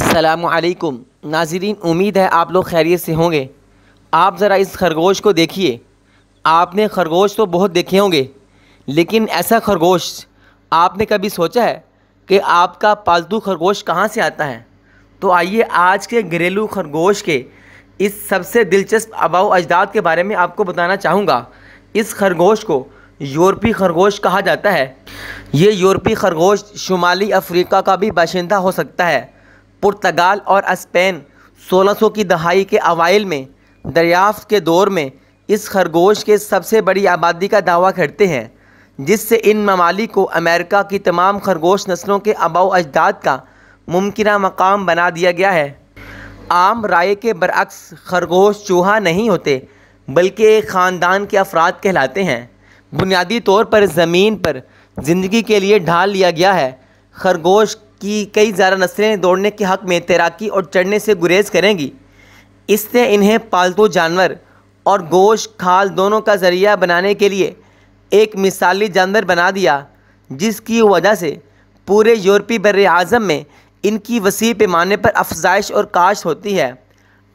असलकुम नाजरीन उम्मीद है आप लोग खैरियत से होंगे आप ज़रा इस खरगोश को देखिए आपने खरगोश तो बहुत देखे होंगे लेकिन ऐसा खरगोश आपने कभी सोचा है कि आपका पालतू खरगोश कहाँ से आता है तो आइए आज के घरेलू खरगोश के इस सबसे दिलचस्प आबाव अजदाद के बारे में आपको बताना चाहूँगा इस खरगोश को यूरोपी खरगोश कहा जाता है ये यूरोपी खरगोश शुमाली अफ्रीका का भी बाशिंदा हो सकता है पुर्तगाल और स्पेन 1600 की दहाई के अवाइल में दरियाफ्त के दौर में इस खरगोश के सबसे बड़ी आबादी का दावा करते हैं जिससे इन ममालिक को अमेरिका की तमाम खरगोश नस्लों के आबाव अजदाद का मुमकिन मकाम बना दिया गया है आम राय के बरक्स खरगोश चूहा नहीं होते बल्कि एक ख़ानदान के अफराद कहलाते हैं बुनियादी तौर पर ज़मीन पर ज़िंदगी के लिए ढाल लिया गया है खरगोश कि कई ज़ारा नस्लें दौड़ने के हक़ में तैराकी और चढ़ने से गुरेज करेंगी इससे इन्हें पालतू जानवर और गोश खाल दोनों का ज़रिया बनाने के लिए एक मिसाली जानवर बना दिया जिसकी वजह से पूरे यूरोपी बर अज़म में इनकी वसी पैमाने पर अफजाइश और काश होती है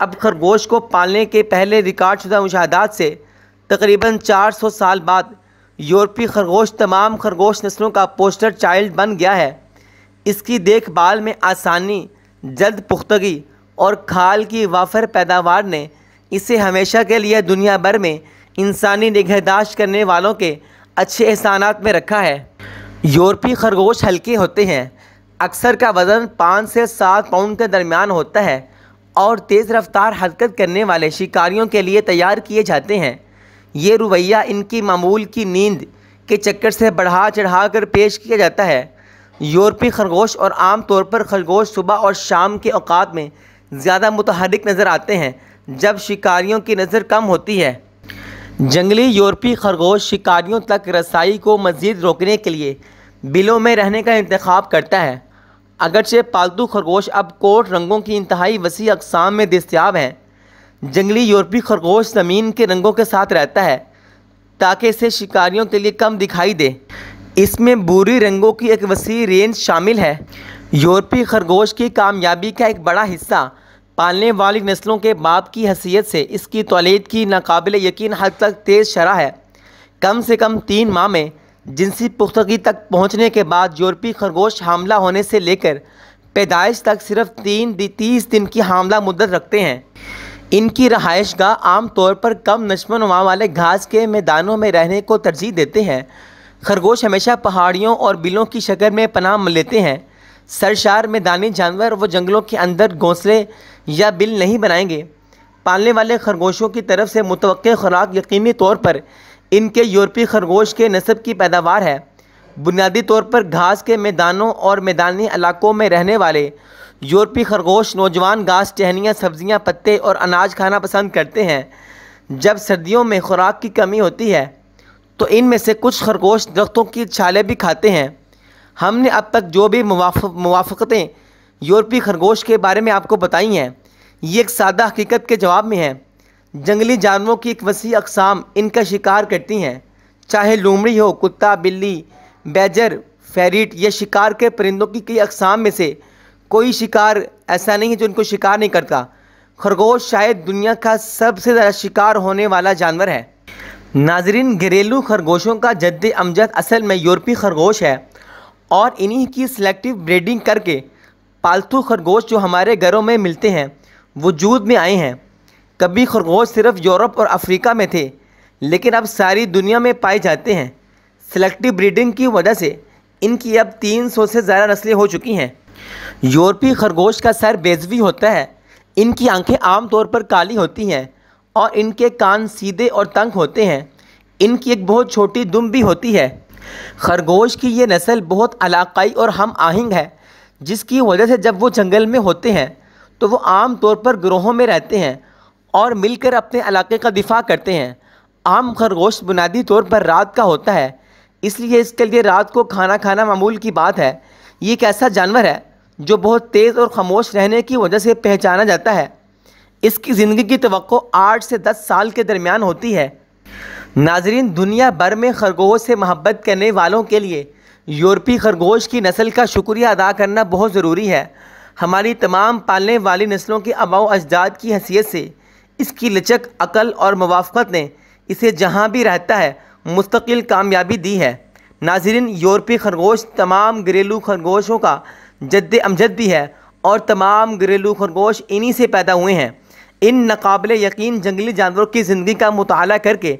अब खरगोश को पालने के पहले रिकॉर्ड शुदा मुशाहदात से तकरीबन 400 साल बाद यूरोपी खरगोश तमाम खरगोश नस्लों का पोस्टर चाइल्ड बन गया है इसकी देखभाल में आसानी जल्द पुख्तगी और खाल की वाफर पैदावार ने इसे हमेशा के लिए दुनिया भर में इंसानी निगहदाश्त करने वालों के अच्छे एहसान में रखा है यूरोपी खरगोश हल्के होते हैं अक्सर का वज़न पाँच से सात पाउंड के दरमियान होता है और तेज़ रफ्तार हरकत करने वाले शिकारियों के लिए तैयार किए जाते हैं ये रवैया इनकी मामूल की नींद के चक्कर से बढ़ा चढ़ा कर पेश किया जाता है यूरोपी खरगोश और आम तौर पर खरगोश सुबह और शाम के अवात में ज़्यादा मुतहरक नज़र आते हैं जब शिकारियों की नज़र कम होती है जंगली यूरोपी खरगोश शिकारियों तक रसाई को मज़ीद रोकने के लिए बिलों में रहने का इंतखब करता है अगरचे पालतू खरगोश अब कोट रंगों की इंतहाई वसी अकसाम में दस्याब हैं जंगली यूरोपी खरगोश ज़मीन के रंगों के साथ रहता है ताकि इसे शिकारियों के लिए कम दिखाई दे इसमें बुरी रंगों की एक वसी रेंज शामिल है यूरोपी खरगोश की कामयाबी का एक बड़ा हिस्सा पालने वाली नस्लों के बाप की हैसियत से इसकी तोलीद की नाकबिल यकीन हद तक तेज़ शरा है कम से कम तीन माह में जिनसी पुख्तगी तक पहुँचने के बाद यूरोपी खरगोश हमला होने से लेकर पैदाइश तक सिर्फ तीन तीस दिन की हमला मुद्दत रखते हैं इनकी रहाइश आम तौर पर कम नशमन वाले घास के मैदानों में रहने को तरजीह देते हैं खरगोश हमेशा पहाड़ियों और बिलों की शक्ल में पनाह लेते हैं सरशार मैदानी जानवर वो जंगलों के अंदर घोंसले या बिल नहीं बनाएंगे पालने वाले खरगोशों की तरफ से मुतव खुराक यकीनी तौर पर इनके यूरोपीय खरगोश के नस्ब की पैदावार है बुनियादी तौर पर घास के मैदानों और मैदानी इलाकों में रहने वाले यूरोपीय खरगोश नौजवान घास टहनियाँ सब्जियाँ पत्ते और अनाज खाना पसंद करते हैं जब सर्दियों में खुराक की कमी होती है तो इन में से कुछ खरगोश दरख्तों की छाले भी खाते हैं हमने अब तक जो भी मुवाफ यूरोपी खरगोश के बारे में आपको बताई हैं ये एक सादा हकीकत के जवाब में है जंगली जानवरों की एक वसी अकसाम इनका शिकार करती हैं चाहे लूमड़ी हो कुत्ता बिल्ली बेजर फेरिट या शिकार के परिंदों की कई अकसाम में से कोई शिकार ऐसा नहीं है जो इनको शिकार नहीं करता खरगोश शायद दुनिया का सबसे ज़्यादा शिकार होने वाला जानवर है नाजरीन घरेलू खरगोशों का जद्द अमजद असल में यूरोपी खरगोश है और इन्हीं की सिलेक्टिव ब्रीडिंग करके पालतू खरगोश जो हमारे घरों में मिलते हैं वजूद में आए हैं कभी खरगोश सिर्फ यूरोप और अफ्रीका में थे लेकिन अब सारी दुनिया में पाए जाते हैं सिलेक्टिव ब्रीडिंग की वजह से इनकी अब 300 से ज़्यादा नस्लें हो चुकी हैं यूरोपी खरगोश का सर बेजवी होता है इनकी आंखें आमतौर पर काली होती हैं और इनके कान सीधे और तंग होते हैं इनकी एक बहुत छोटी दुम भी होती है खरगोश की ये नस्ल बहुत इलाकई और हम आहिंग है जिसकी वजह से जब वो जंगल में होते हैं तो वो आम तौर पर ग्रोहों में रहते हैं और मिलकर अपने इलाके का दिफा करते हैं आम खरगोश बुनियादी तौर पर रात का होता है इसलिए इसके लिए रात को खाना खाना मामूल की बात है ये एक ऐसा जानवर है जो बहुत तेज़ और ख़ामोश रहने की वजह से पहचाना जाता है इसकी ज़िंदगी की तो आठ से दस साल के दरमियान होती है नाजरीन दुनिया भर में खरगोश से मोहब्बत करने वालों के लिए यूरोपी खरगोश की नस्ल का शुक्रिया अदा करना बहुत ज़रूरी है हमारी तमाम पालने वाली नस्लों के अबाव अजदाद की हैसियत से इसकी लचक अकल और मुाफ़त ने इसे जहाँ भी रहता है मुस्तकिल कामयाबी दी है नाजरीन यूरोपी खरगोश तमाम घरेलू खरगोशों का जद्द अमजद भी है और तमाम घरेलू खरगोश इन्हीं से पैदा हुए हैं इन नाकबिल यकीन जंगली जानवरों की ज़िंदगी का मताल करके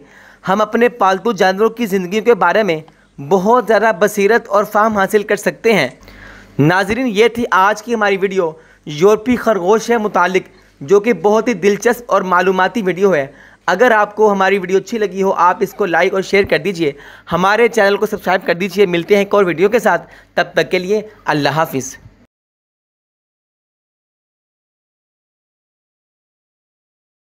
हम अपने पालतू जानवरों की ज़िंदगी के बारे में बहुत ज़्यादा बसरत और फाहम हासिल कर सकते हैं नाजरीन ये थी आज की हमारी वीडियो यूरोपी खरगोश है मुतल जो कि बहुत ही दिलचस्प और मालूमती वीडियो है अगर आपको हमारी वीडियो अच्छी लगी हो आप इसको लाइक और शेयर कर दीजिए हमारे चैनल को सब्सक्राइब कर दीजिए मिलते हैं एक और वीडियो के साथ तब तक के लिए अल्लाह हाफिज़